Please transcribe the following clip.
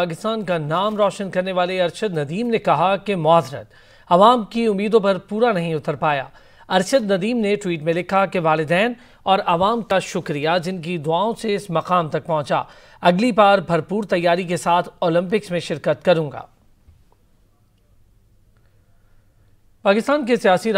पाकिस्तान का नाम रोशन करने वाले अरशद नदीम ने कहा कि माजरत आवाम की उम्मीदों पर पूरा नहीं उतर पाया अरशद नदीम ने ट्वीट में लिखा कि वालदेन और आवाम का शुक्रिया जिनकी दुआओं से इस मकाम तक पहुंचा अगली बार भरपूर तैयारी के साथ ओलंपिक्स में शिरकत करूंगा पाकिस्तान के सियासी